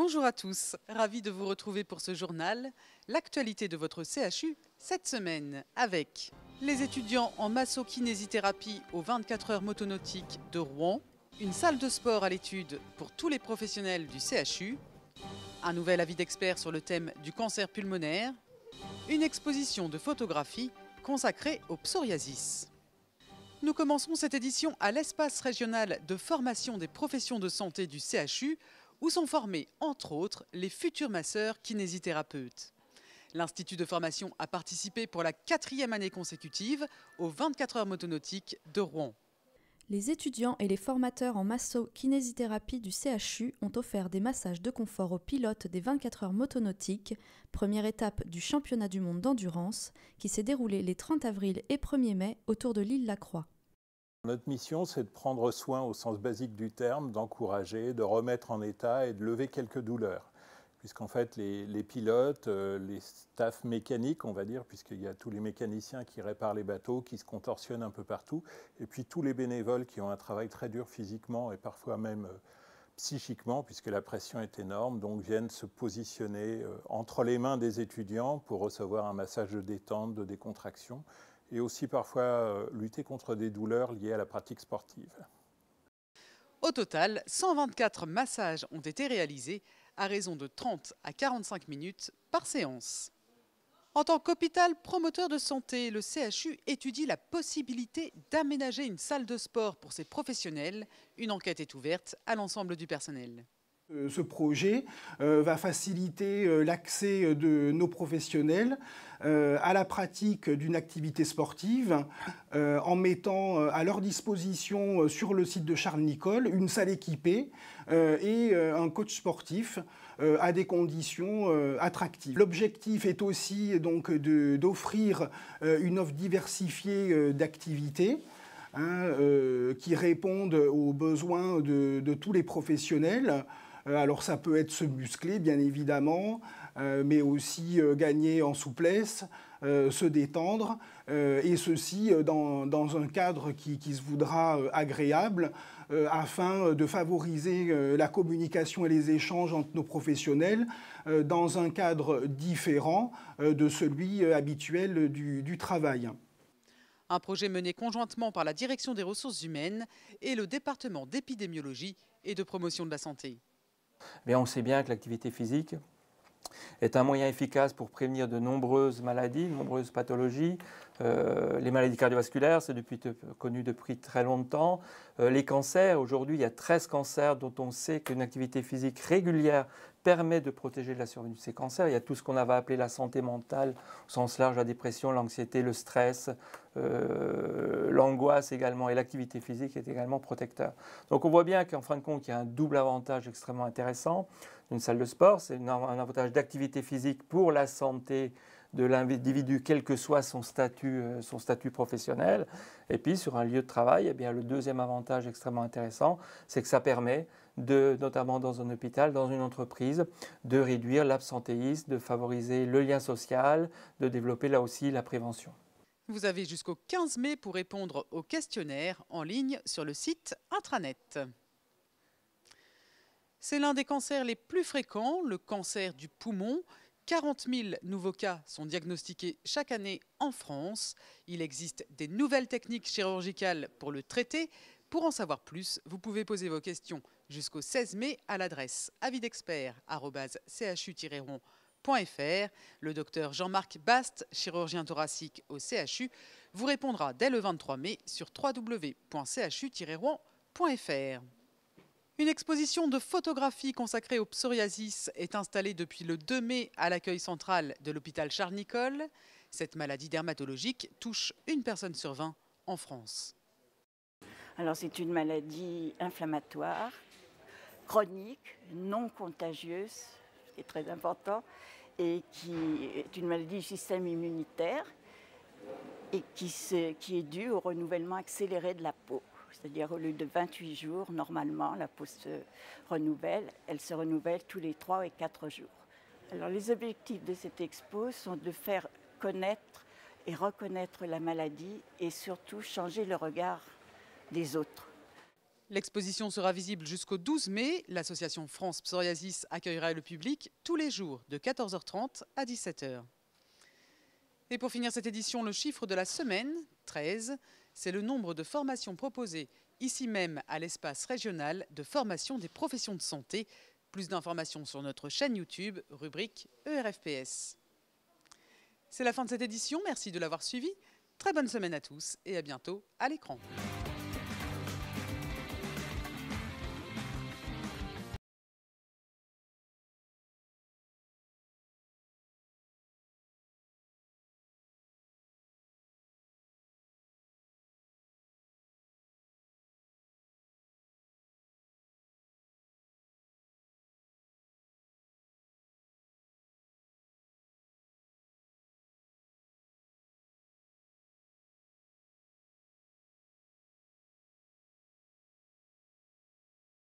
Bonjour à tous, ravi de vous retrouver pour ce journal, l'actualité de votre CHU cette semaine avec les étudiants en masso-kinésithérapie aux 24 heures motonautiques de Rouen, une salle de sport à l'étude pour tous les professionnels du CHU, un nouvel avis d'expert sur le thème du cancer pulmonaire, une exposition de photographie consacrée au psoriasis. Nous commençons cette édition à l'espace régional de formation des professions de santé du CHU où sont formés, entre autres, les futurs masseurs kinésithérapeutes. L'Institut de formation a participé pour la quatrième année consécutive aux 24 heures motonautiques de Rouen. Les étudiants et les formateurs en masso-kinésithérapie du CHU ont offert des massages de confort aux pilotes des 24 heures motonautiques, première étape du championnat du monde d'endurance, qui s'est déroulé les 30 avril et 1er mai autour de l'île Lacroix. Notre mission, c'est de prendre soin au sens basique du terme, d'encourager, de remettre en état et de lever quelques douleurs. Puisqu'en fait, les, pilotes, euh, les staff mécaniques, on va dire, puisqu'il y a tous les mécaniciens qui réparent les bateaux, qui se contorsionnent un peu partout, et puis tous les bénévoles qui ont un travail très dur physiquement et parfois même euh, psychiquement, puisque la pression est énorme, donc viennent se positionner euh, entre les mains des étudiants pour recevoir un massage de détente, de décontraction, et aussi parfois euh, lutter contre des douleurs liées à la pratique sportive. Au total, 124 massages ont été réalisés à raison de 30 à 45 minutes par séance. En tant qu'hôpital promoteur de santé, le CHU étudie la possibilité d'aménager une salle de sport pour ses professionnels. Une enquête est ouverte à l'ensemble du personnel. Euh, ce projet euh, va faciliter euh, l'accès de nos professionnels à la pratique d'une activité sportive en mettant à leur disposition sur le site de Charles Nicole une salle équipée et un coach sportif à des conditions attractives. L'objectif est aussi donc d'offrir une offre diversifiée d'activités. Hein, qui répondent aux besoins de tous les professionnels. Euh, alors ça peut être se muscler, bien évidemment, euh, mais aussi euh, gagner en souplesse, se détendre, et ceci dans, un cadre qui, se voudra agréable, afin de favoriser la communication et les échanges entre nos professionnels dans un cadre différent de celui habituel du travail. Un projet mené conjointement par la Direction des ressources humaines et le département d'épidémiologie et de promotion de la santé on sait bien que l'activité physique est un moyen efficace pour prévenir de nombreuses maladies, de nombreuses pathologies. Euh, les maladies cardiovasculaires, c'est depuis connu depuis très longtemps. Euh, les cancers, aujourd'hui, il y a 13 cancers dont on sait qu'une activité physique régulière permet de protéger de la survenue de ces cancers. Il y a tout ce qu'on avait appelé la santé mentale, au sens large, la dépression, l'anxiété, le stress, euh, l'angoisse également et l'activité physique est également protecteur. Donc on voit bien qu'en fin de compte, il y a un double avantage extrêmement intéressant d'une salle de sport. C'est un avantage d'activité physique pour la santé de l'individu, quel que soit son statut, euh, son statut professionnel. Et puis sur un lieu de travail, eh bien, le deuxième avantage extrêmement intéressant, c'est que ça permet de, notamment dans un hôpital, dans une entreprise, de réduire l'absentéisme, de favoriser le lien social, de développer là aussi la prévention. Vous avez jusqu'au 15 mai pour répondre au questionnaire en ligne sur le site intranet. C'est l'un des cancers les plus fréquents, le cancer du poumon. 40 000 nouveaux cas sont diagnostiqués chaque année en France. Il existe des nouvelles techniques chirurgicales pour le traiter. Pour en savoir plus, vous pouvez poser vos questions jusqu'au 16 mai à l'adresse avidexpertchu le docteur Jean-Marc Bast, chirurgien thoracique au CHU, vous répondra dès le 23 mai sur www.chu-rouen.fr. Une exposition de photographie consacrée au psoriasis est installée depuis le 2 mai à l'accueil central de l'hôpital Charles-Nicolle. Cette maladie dermatologique touche une personne sur 20 en France. Alors c'est une maladie inflammatoire, chronique, non contagieuse, ce très important, et qui est une maladie du système immunitaire et qui, est due au renouvellement accéléré de la peau. C'est-à-dire au lieu de 28 jours, normalement, la peau se renouvelle. Elle se renouvelle tous les 3 et 4 jours. Alors les objectifs de cette expo sont de faire connaître et reconnaître la maladie et surtout changer le regard des autres. L'exposition sera visible jusqu'au 12 mai. L'association France Psoriasis accueillera le public tous les jours de 14h30 à 17h. Et pour finir cette édition, le chiffre de la semaine, 13, c'est le nombre de formations proposées ici même à l'espace régional de formation des professions de santé. Plus d'informations sur notre chaîne YouTube, rubrique ERFPS. C'est la fin de cette édition, merci de l'avoir suivi. Très bonne semaine à tous et à bientôt à l'écran.